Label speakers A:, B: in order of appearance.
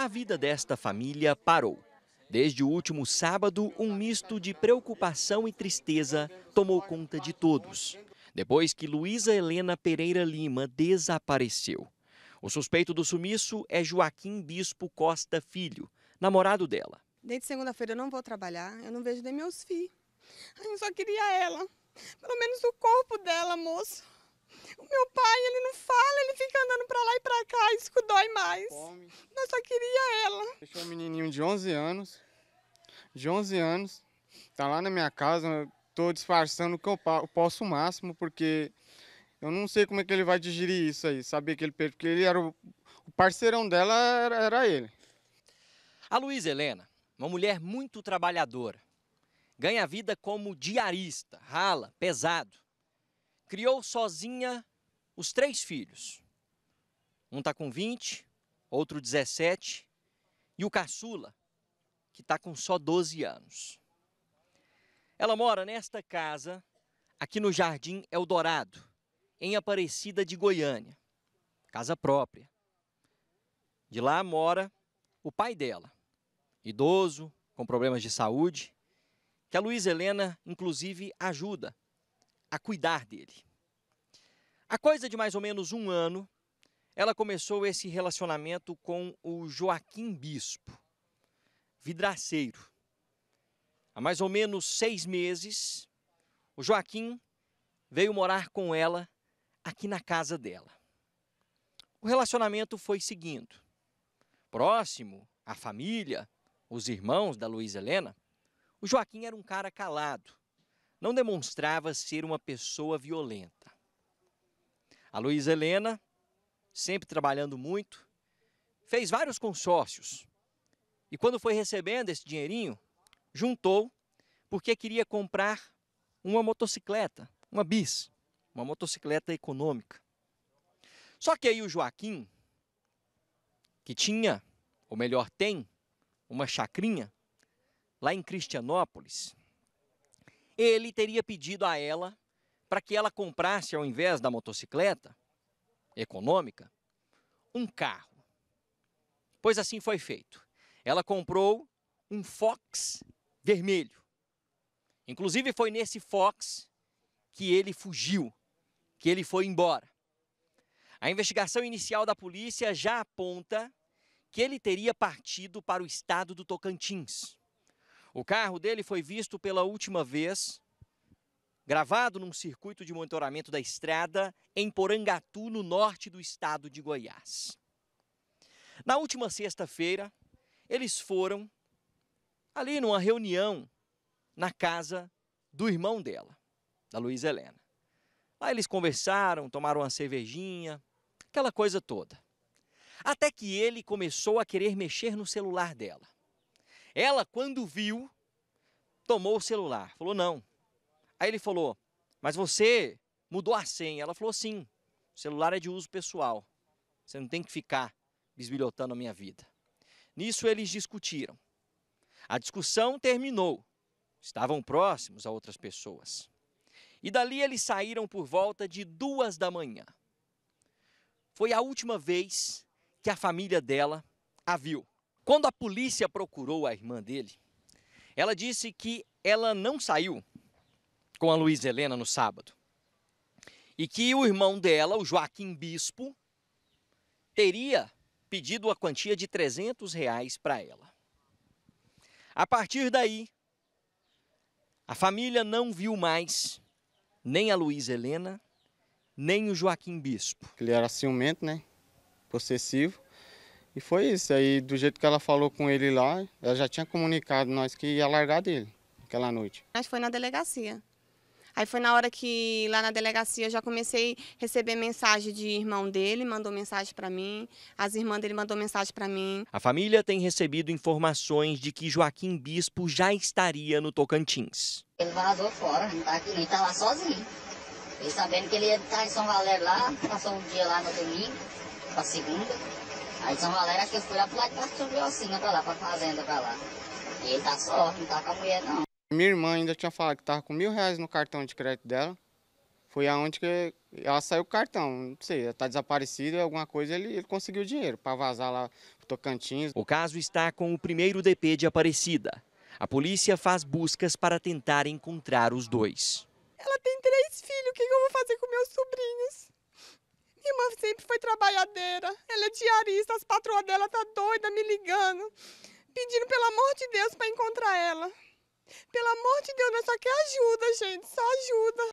A: a vida desta família parou. Desde o último sábado, um misto de preocupação e tristeza tomou conta de todos. Depois que Luísa Helena Pereira Lima desapareceu. O suspeito do sumiço é Joaquim Bispo Costa Filho, namorado dela.
B: Desde segunda-feira eu não vou trabalhar, eu não vejo nem meus filhos. Eu só queria ela, pelo menos o corpo dela, moço.
A: O meu pai, ele não fala, ele fica andando pra lá e pra cá, isso que dói mais. Fome. Eu só queria ela.
B: Deixou um menininho de 11 anos, de 11 anos, tá lá na minha casa, tô disfarçando o que eu posso o máximo, porque eu não sei como é que ele vai digerir isso aí, saber que ele perdeu, porque ele era o, o parceirão dela era,
A: era ele. A Luísa Helena, uma mulher muito trabalhadora, ganha vida como diarista, rala, pesado criou sozinha os três filhos. Um está com 20, outro 17 e o caçula, que está com só 12 anos. Ela mora nesta casa, aqui no Jardim Eldorado, em Aparecida de Goiânia, casa própria. De lá mora o pai dela, idoso, com problemas de saúde, que a Luiz Helena, inclusive, ajuda a cuidar dele. A coisa de mais ou menos um ano, ela começou esse relacionamento com o Joaquim Bispo, vidraceiro. Há mais ou menos seis meses, o Joaquim veio morar com ela aqui na casa dela. O relacionamento foi seguindo. Próximo, à família, os irmãos da Luísa Helena, o Joaquim era um cara calado, não demonstrava ser uma pessoa violenta. A Luísa Helena, sempre trabalhando muito, fez vários consórcios. E quando foi recebendo esse dinheirinho, juntou porque queria comprar uma motocicleta, uma bis, uma motocicleta econômica. Só que aí o Joaquim, que tinha, ou melhor, tem, uma chacrinha lá em Cristianópolis, ele teria pedido a ela para que ela comprasse, ao invés da motocicleta econômica, um carro. Pois assim foi feito. Ela comprou um Fox vermelho. Inclusive foi nesse Fox que ele fugiu, que ele foi embora. A investigação inicial da polícia já aponta que ele teria partido para o estado do Tocantins. O carro dele foi visto pela última vez, gravado num circuito de monitoramento da estrada em Porangatu, no norte do estado de Goiás. Na última sexta-feira, eles foram ali numa reunião na casa do irmão dela, da Luísa Helena. Lá eles conversaram, tomaram uma cervejinha, aquela coisa toda. Até que ele começou a querer mexer no celular dela. Ela, quando viu, tomou o celular. Falou, não. Aí ele falou, mas você mudou a senha. Ela falou, sim, o celular é de uso pessoal. Você não tem que ficar bisbilhotando a minha vida. Nisso eles discutiram. A discussão terminou. Estavam próximos a outras pessoas. E dali eles saíram por volta de duas da manhã. Foi a última vez que a família dela a viu. Quando a polícia procurou a irmã dele, ela disse que ela não saiu com a Luiz Helena no sábado. E que o irmão dela, o Joaquim Bispo, teria pedido a quantia de 300 reais para ela. A partir daí, a família não viu mais nem a Luiz Helena, nem o Joaquim Bispo. Ele era ciumento, né? Possessivo. E foi isso.
B: Aí, do jeito que ela falou com ele lá, ela já tinha comunicado nós que ia largar dele aquela noite. Nós foi na delegacia. Aí foi na hora que lá na delegacia eu já comecei a receber mensagem de irmão dele, mandou mensagem para mim, as irmãs dele mandou mensagem para mim.
A: A família tem recebido informações de que Joaquim Bispo já estaria no Tocantins. Ele vazou fora, não tá aqui, ele tá lá sozinho. E sabendo que ele ia estar em São Valério lá, passou um dia lá no domingo, pra segunda. Aí São Valério acho que foi lá pro lado de Briocinha pra lá, pra fazenda pra lá. E ele tá só, não tá com a mulher não.
B: Minha irmã ainda tinha falado que tava com mil reais no cartão de crédito dela. Foi aonde que ela saiu o cartão, não sei, ela tá desaparecida, é alguma coisa, ele, ele conseguiu dinheiro para vazar lá pro
A: Tocantins. O caso está com o primeiro DP de Aparecida. A polícia faz buscas para tentar encontrar os dois.
B: Ela tem três filhos, o que eu vou fazer com meus sobrinhos?
A: Irmã sempre foi trabalhadeira. Ela é diarista, as patroas dela tá doida me ligando, pedindo pelo amor de Deus para encontrar ela. Pelo amor de Deus, nós só quer ajuda, gente, só ajuda.